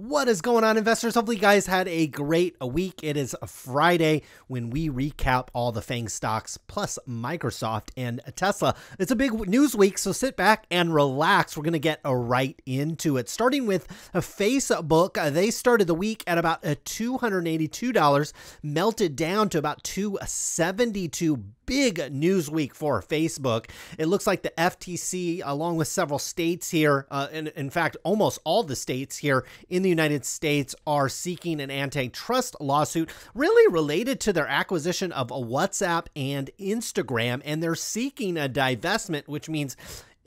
What is going on, investors? Hopefully, you guys had a great week. It is a Friday when we recap all the FANG stocks plus Microsoft and Tesla. It's a big news week, so sit back and relax. We're going to get right into it. Starting with Facebook, uh, they started the week at about uh, $282, melted down to about $272 big news week for Facebook. It looks like the FTC, along with several states here, uh, and in fact, almost all the states here in the United States, are seeking an antitrust lawsuit really related to their acquisition of a WhatsApp and Instagram. And they're seeking a divestment, which means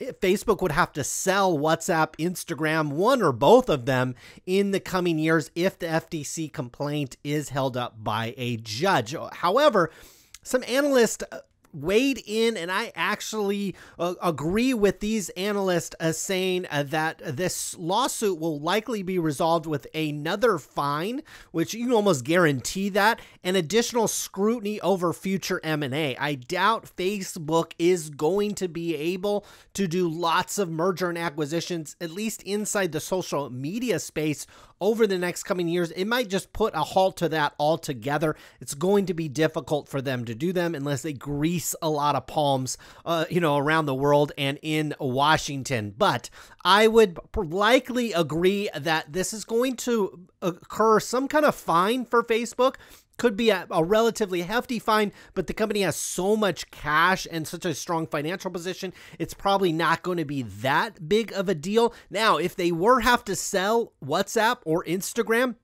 Facebook would have to sell WhatsApp, Instagram, one or both of them in the coming years if the FTC complaint is held up by a judge. However, some analyst uh, weighed in and I actually uh, agree with these analysts uh, saying uh, that this lawsuit will likely be resolved with another fine, which you almost guarantee that, and additional scrutiny over future M&A. I doubt Facebook is going to be able to do lots of merger and acquisitions at least inside the social media space over the next coming years. It might just put a halt to that altogether. It's going to be difficult for them to do them unless they grease a lot of palms, uh, you know, around the world and in Washington. But I would likely agree that this is going to occur some kind of fine for Facebook could be a, a, relatively hefty fine, but the company has so much cash and such a strong financial position, it's probably not going to be that big of a deal. Now, if they were have to sell WhatsApp or Instagram,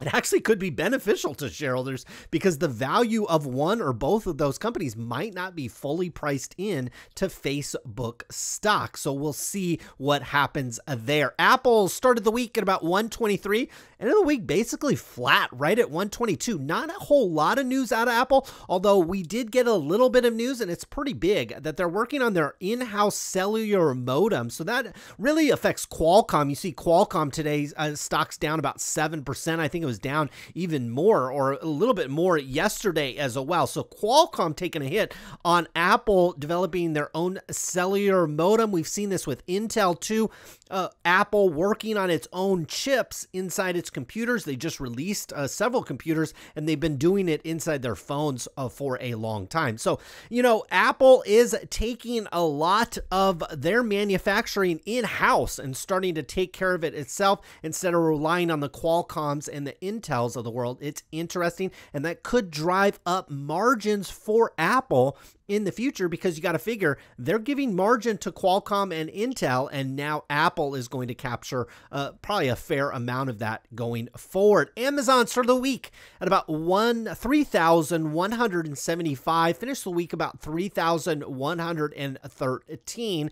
it actually could be beneficial to shareholders because the value of one or both of those companies might not be fully priced in to Facebook stock. So we'll see what happens there. Apple started the week at about 123, end of the week basically flat, right at 122. Not a whole lot of news out of Apple, although we did get a little bit of news and it's pretty big that they're working on their in house cellular modem. So that really affects Qualcomm. You see, Qualcomm today's uh, stock's down about 7%. I think it was down even more or a little bit more yesterday as well. So Qualcomm taking a hit on Apple developing their own cellular modem. We've seen this with Intel too. Uh, Apple working on its own chips inside its computers. They just released uh, several computers and they've been doing it inside their phones uh, for a long time. So, you know, Apple is taking a lot of their manufacturing in house and starting to take care of it itself instead of relying on the Qualcomms and the Intels of the world. It's interesting, and that could drive up margins for Apple in the future because you got to figure they're giving margin to Qualcomm and Intel, and now Apple is going to capture uh, probably a fair amount of that going forward. Amazon started the week at about one three thousand one hundred and seventy five, finished the week about three thousand one hundred and thirteen.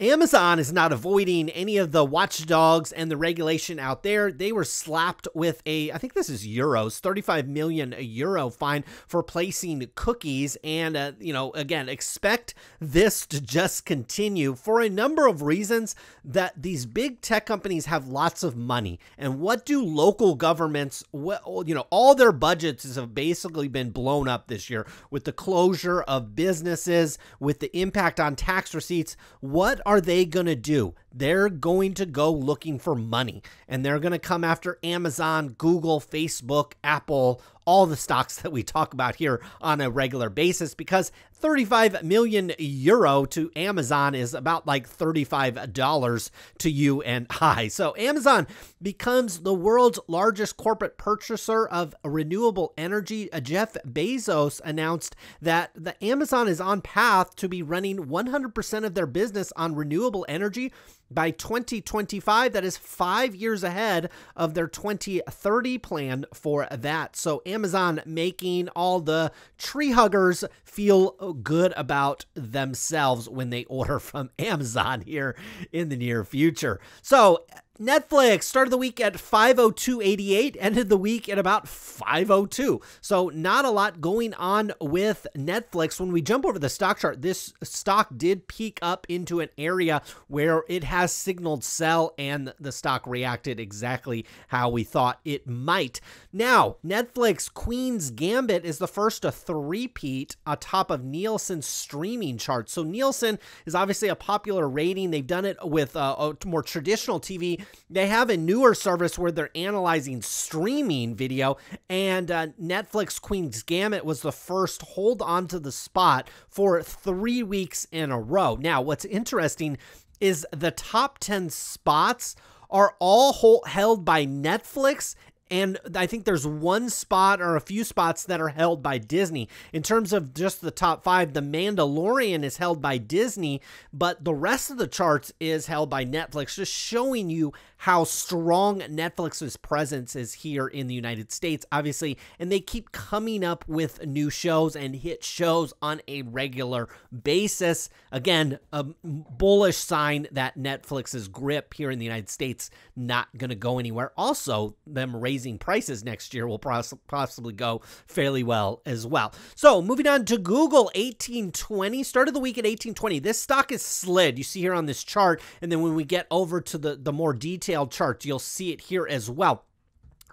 Amazon is not avoiding any of the watchdogs and the regulation out there. They were slapped with a, I think this is euros, 35 million euro fine for placing cookies. And, uh, you know, again, expect this to just continue for a number of reasons that these big tech companies have lots of money. And what do local governments, well, you know, all their budgets have basically been blown up this year with the closure of businesses, with the impact on tax receipts. What are they going to do? they're going to go looking for money and they're going to come after Amazon, Google, Facebook, Apple, all the stocks that we talk about here on a regular basis because 35 million euro to Amazon is about like $35 to you and I. So Amazon becomes the world's largest corporate purchaser of renewable energy. Uh, Jeff Bezos announced that the Amazon is on path to be running 100% of their business on renewable energy by 2025. That is five years ahead of their 2030 plan for that. So Amazon making all the tree huggers feel good about themselves when they order from Amazon here in the near future. So Netflix started the week at 502.88, ended the week at about 502. So, not a lot going on with Netflix. When we jump over the stock chart, this stock did peak up into an area where it has signaled sell, and the stock reacted exactly how we thought it might. Now, Netflix Queen's Gambit is the first to three-peat atop of Nielsen's streaming chart. So, Nielsen is obviously a popular rating. They've done it with uh, more traditional TV they have a newer service where they're analyzing streaming video, and uh, Netflix Queen's Gamut was the first hold on to the spot for three weeks in a row. Now, what's interesting is the top 10 spots are all hold, held by Netflix and I think there's one spot or a few spots that are held by Disney. In terms of just the top five, The Mandalorian is held by Disney, but the rest of the charts is held by Netflix, just showing you how strong Netflix's presence is here in the United States, obviously. And they keep coming up with new shows and hit shows on a regular basis. Again, a bullish sign that Netflix's grip here in the United States not going to go anywhere. Also, them raising raising prices next year will poss possibly go fairly well as well. So moving on to Google, 1820 started the week at 1820. This stock is slid. You see here on this chart, and then when we get over to the the more detailed chart, you'll see it here as well.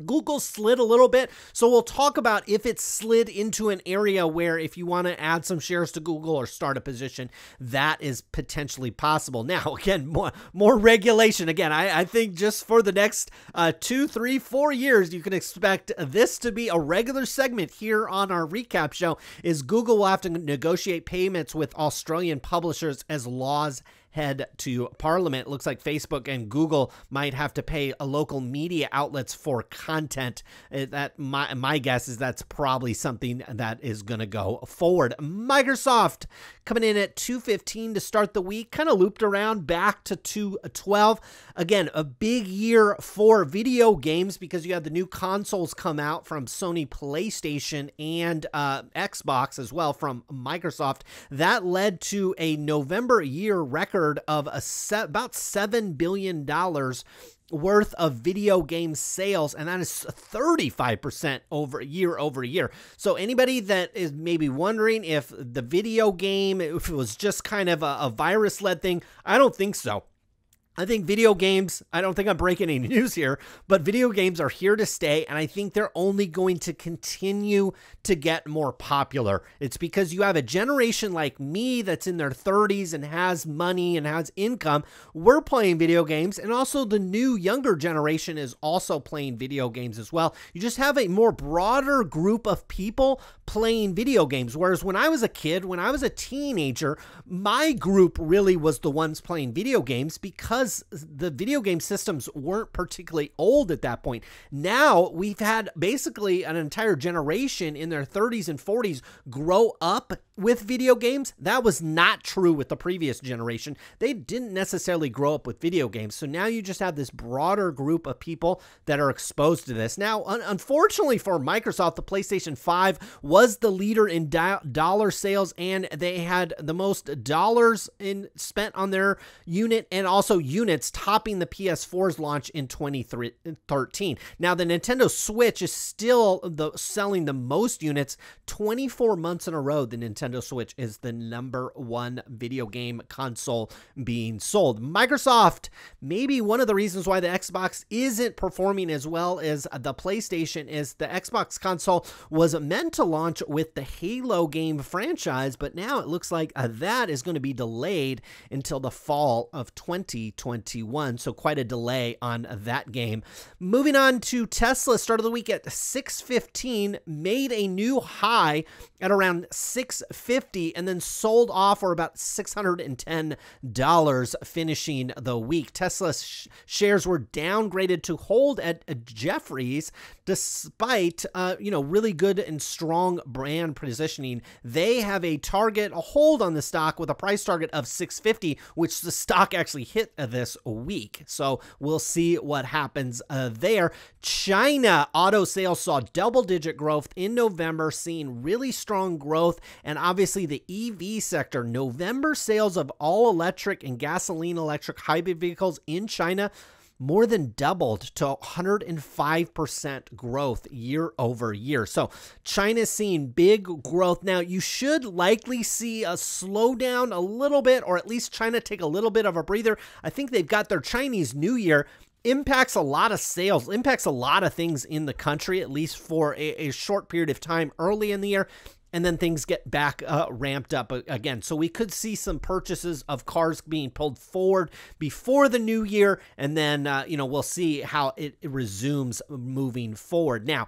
Google slid a little bit, so we'll talk about if it slid into an area where if you want to add some shares to Google or start a position, that is potentially possible. Now, again, more more regulation. Again, I, I think just for the next uh, two, three, four years, you can expect this to be a regular segment here on our recap show. Is Google will have to negotiate payments with Australian publishers as laws head to Parliament. It looks like Facebook and Google might have to pay local media outlets for content. Uh, that my my guess is that's probably something that is going to go forward. Microsoft coming in at 215 to start the week, kind of looped around back to 212. Again, a big year for video games because you had the new consoles come out from Sony PlayStation and uh, Xbox as well from Microsoft. That led to a November year record record of a se- about $7 billion worth of video game sales and that is 35% over year over year. So anybody that is maybe wondering if the video game if it was just kind of a, a virus led thing, I don't think so. I think video games, I don't think I'm breaking any news here, but video games are here to stay. And I think they're only going to continue to get more popular. It's because you have a generation like me that's in their 30s and has money and has income. We're playing video games. And also the new younger generation is also playing video games as well. You just have a more broader group of people playing video games. Whereas when I was a kid, when I was a teenager, my group really was the ones playing video games because because the video game systems weren't particularly old at that point. Now we've had basically an entire generation in their 30s and 40s grow up with video games. That was not true with the previous generation. They didn't necessarily grow up with video games. So now you just have this broader group of people that are exposed to this. Now, un unfortunately for Microsoft, the PlayStation 5 was the leader in do dollar sales and they had the most dollars in spent on their unit and also units topping the PS4's launch in 2013. Now, the Nintendo Switch is still the selling the most units 24 months in a row the Nintendo Nintendo Switch is the number one video game console being sold. Microsoft, maybe one of the reasons why the Xbox isn't performing as well as the PlayStation is the Xbox console was meant to launch with the Halo game franchise, but now it looks like uh, that is going to be delayed until the fall of 2021. So quite a delay on that game. Moving on to Tesla, start of the week at 6:15, made a new high at around 6 150 and then sold off for about $610 finishing the week. Tesla sh shares were downgraded to hold at, Jefferies, Jeffries despite uh, you know really good and strong brand positioning. They have a target a hold on the stock with a price target of 650 which the stock actually hit uh, this week. So we'll see what happens uh, there. China auto sales saw double digit growth in November, seeing really strong growth and obviously the EV sector. November sales of all electric and gasoline electric hybrid vehicles in China more than doubled to 105% growth year over year. So China's seeing big growth. Now, you should likely see a slowdown a little bit, or at least China take a little bit of a breather. I think they've got their Chinese New Year impacts a lot of sales, impacts a lot of things in the country, at least for a, a, short period of time early in the year and then things get back uh, ramped up again. So we could see some purchases of cars being pulled forward before the new year, and then uh, you know we'll see how it resumes moving forward. Now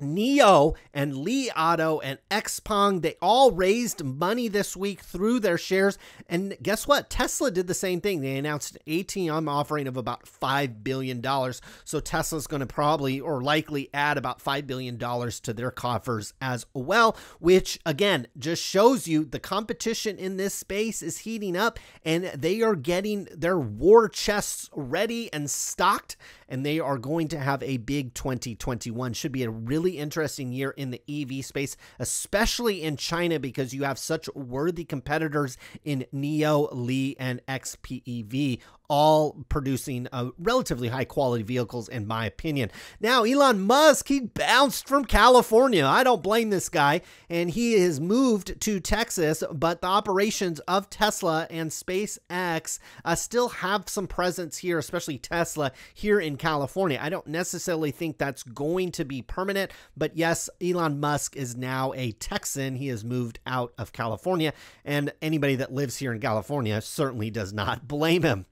Neo and Lee Otto and Xpeng, they all raised money this week through their shares. And guess what? Tesla did the same thing. They announced an ATM offering of about $5 billion. So Tesla's going to probably or likely add about $5 billion to their coffers as well, which again just shows you the competition in this space is heating up and they are getting their war chests ready and stocked. And they are going to have a big 2021. Should be a really really interesting year in the EV space, especially in China, because you have such worthy competitors in NEO, Li, and XPEV, all producing uh, relatively high quality vehicles, in my opinion. Now, Elon Musk, he bounced from California. I don't blame this guy. And he has moved to Texas, but the operations of Tesla and SpaceX uh, still have some presence here, especially Tesla here in California. I don't necessarily think that's going to be permanent, but yes, Elon Musk is now a Texan. He has moved out of California, and anybody that lives here in California certainly does not blame him.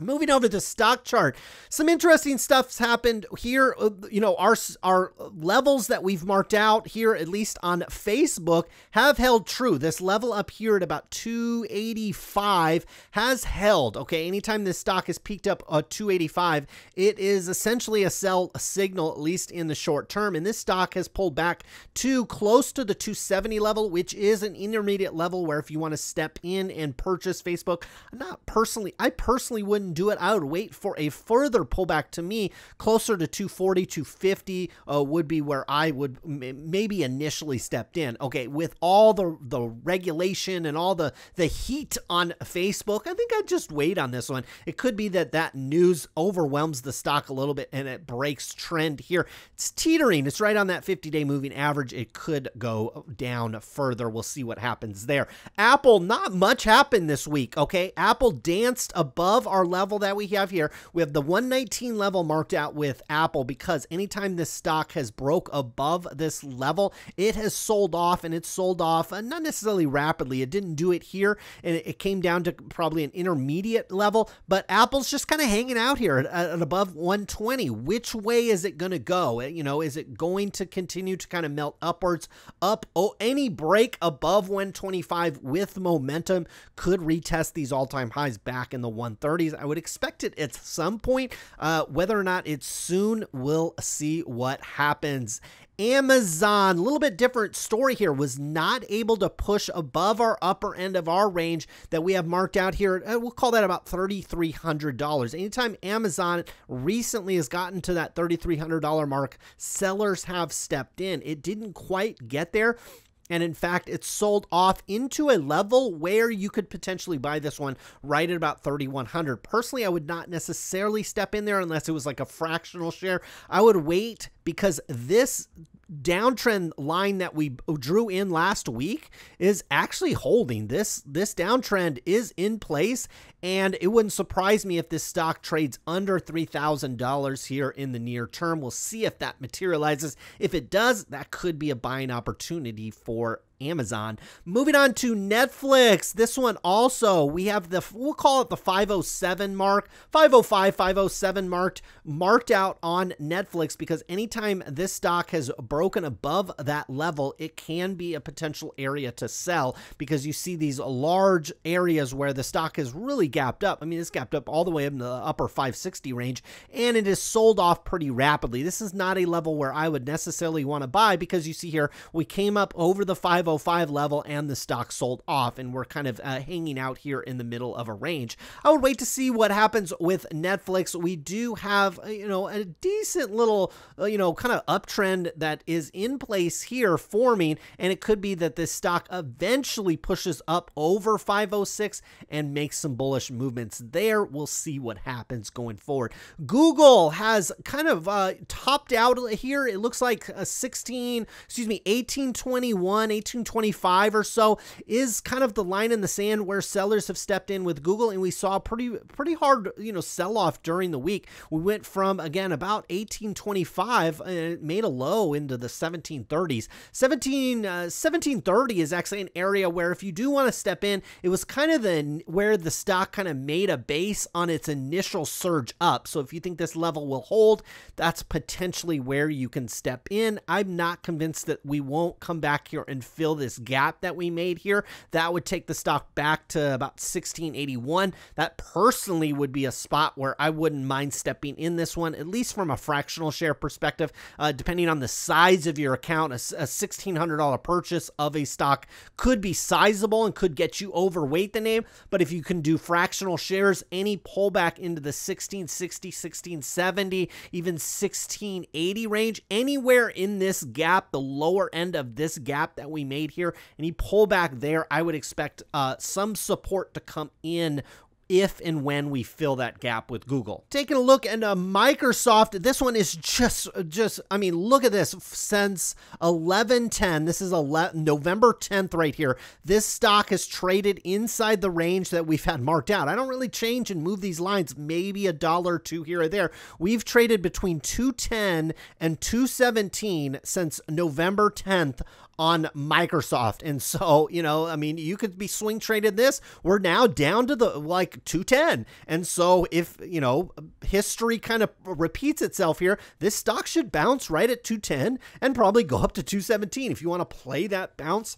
Moving over to the stock chart, some interesting stuff's happened here. Uh, you know, our our levels that we've marked out here, at least on Facebook, have held true. This level up here at about 285 has held. Okay, anytime this stock has peaked up a uh, 285, it is essentially a sell signal, at least in the short term. And this stock has pulled back to close to the 270 level, which is an intermediate level where if you want to step in and purchase Facebook, I'm not personally, I personally wouldn't wouldn't do it. I would wait for a further pullback to me closer to 240, 250 uh, would be where I would maybe initially stepped in. Okay, with all the, the regulation and all the, the heat on Facebook, I think I'd just wait on this one. It could be that that news overwhelms the stock a little bit and it breaks trend here. It's teetering. It's right on that 50 day moving average. It could go down further. We'll see what happens there. Apple, not much happened this week. Okay, Apple danced above our level level that we have here, we have the 119 level marked out with Apple because anytime this stock has broke above this level, it has sold off and it's sold off uh, not necessarily rapidly. It didn't do it here and it, it came down to probably an intermediate level, but Apple's just kind of hanging out here at, at above 120. Which way is it going to go? Uh, you know, is it going to continue to kind of melt upwards up? Oh, any break above 125 with momentum could retest these all-time highs back in the 130s. I would expect it at some point. Uh, whether or not it's soon, we'll see what happens. Amazon, a little bit different story here, was not able to push above our upper end of our range that we have marked out here. Uh, we'll call that about $3,300. Anytime Amazon recently has gotten to that $3,300 mark, sellers have stepped in. It didn't quite get there. And in fact, it's sold off into a level where you could potentially buy this one right at about 3100. Personally, I would not necessarily step in there unless it was like a fractional share. I would wait because this downtrend line that we drew in last week is actually holding. This this downtrend is in place and it wouldn't surprise me if this stock trades under $3,000 here in the near term. We'll see if that materializes. If it does, that could be a buying opportunity for Amazon. Moving on to Netflix. This one also, we have the, we'll call it the 507 mark, 505, 507 marked, marked out on Netflix because anytime this stock has broken above that level, it can be a potential area to sell because you see these large areas where the stock has really gapped up. I mean, it's gapped up all the way in the upper 560 range and it is sold off pretty rapidly. This is not a level where I would necessarily want to buy because you see here, we came up over the 5 505 level and the stock sold off, and we're kind of uh, hanging out here in the middle of a range. I would wait to see what happens with Netflix. We do have, uh, you know, a decent little, uh, you know, kind of uptrend that is in place here forming, and it could be that this stock eventually pushes up over 506 and makes some bullish movements there. We'll see what happens going forward. Google has kind of uh, topped out here. It looks like a uh, 16, excuse me, 1821, 18. 25 or so is kind of the line in the sand where sellers have stepped in with Google, and we saw pretty pretty hard you know sell off during the week. We went from again about 1825 and uh, it made a low into the 1730s. 17 uh, 1730 is actually an area where if you do want to step in, it was kind of the where the stock kind of made a base on its initial surge up. So if you think this level will hold, that's potentially where you can step in. I'm not convinced that we won't come back here and fill fill this gap that we made here. That would take the stock back to about 1681. That personally would be a spot where I wouldn't mind stepping in this one, at least from a fractional share perspective. Uh, depending on the size of your account, a, a $1,600 purchase of a stock could be sizable and could get you overweight the name. But if you can do fractional shares, any pullback into the 1660, 1670, even 1680 range, anywhere in this gap, the lower end of this gap that we made made here. Any pullback there, I would expect uh, some support to come in if and when we fill that gap with Google. Taking a look at uh, Microsoft, this one is just, just I mean, look at this. Since 1110, this is 11, November 10th right here, this stock has traded inside the range that we've had marked out. I don't really change and move these lines, maybe a dollar or two here or there. We've traded between 210 and 217 since November 10th on Microsoft. And so, you know, I mean, you could be swing traded this. We're now down to the like 210. And so, if, you know, history kind of repeats itself here, this stock should bounce right at 210 and probably go up to 217 if you want to play that bounce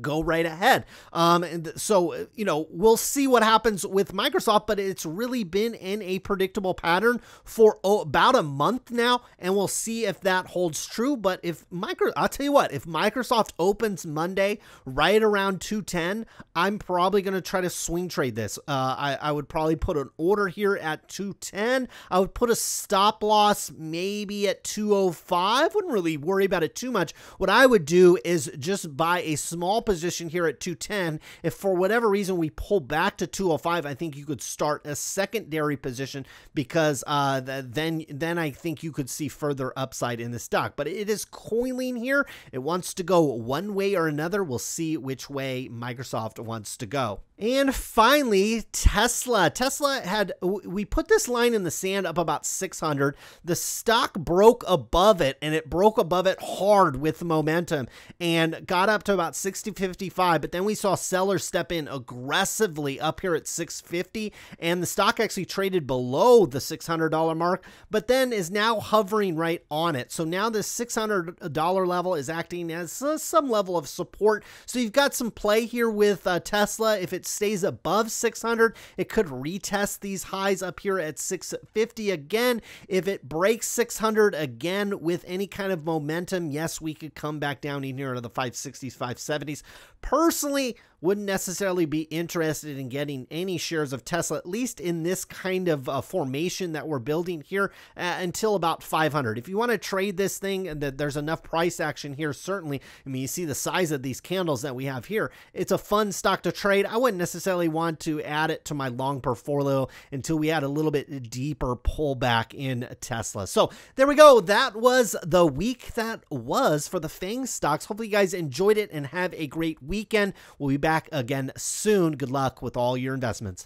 go right ahead. Um, and so, uh, you know, we'll see what happens with Microsoft, but it's really been in a predictable pattern for oh, about a month now, and we'll see if that holds true. But if Micro, I'll tell you what, if Microsoft opens Monday right around 210, I'm probably going to try to swing trade this. Uh, I, I would probably put an order here at 210. I would put a stop loss maybe at 205. Wouldn't really worry about it too much. What I would do is just buy a small position here at 210. If for whatever reason we pull back to 205, I think you could start a secondary position because uh, then then I think you could see further upside in the stock. But it is coiling here. It wants to go one way or another. We'll see which way Microsoft wants to go. And finally, Tesla. Tesla had, we put this line in the sand up about 600. The stock broke above it and it broke above it hard with momentum and got up to about 60, 55. But then we saw sellers step in aggressively up here at 650 and the stock actually traded below the $600 mark, but then is now hovering right on it. So now this $600 level is acting as uh, some level of support. So you've got some play here with uh, Tesla. If it it stays above 600, it could retest these highs up here at 650 again. If it breaks 600 again with any kind of momentum, yes, we could come back down in here to the 560s, 570s. Personally, wouldn't necessarily be interested in getting any shares of Tesla, at least in this kind of uh, formation that we're building here, uh, until about 500. If you want to trade this thing, and that there's enough price action here, certainly. I mean, you see the size of these candles that we have here. It's a fun stock to trade. I wouldn't not necessarily want to add it to my long portfolio until we had a little bit deeper pullback in Tesla. So there we go. That was the week that was for the FANG stocks. Hopefully you guys enjoyed it and have a great weekend. We'll be back again soon. Good luck with all your investments.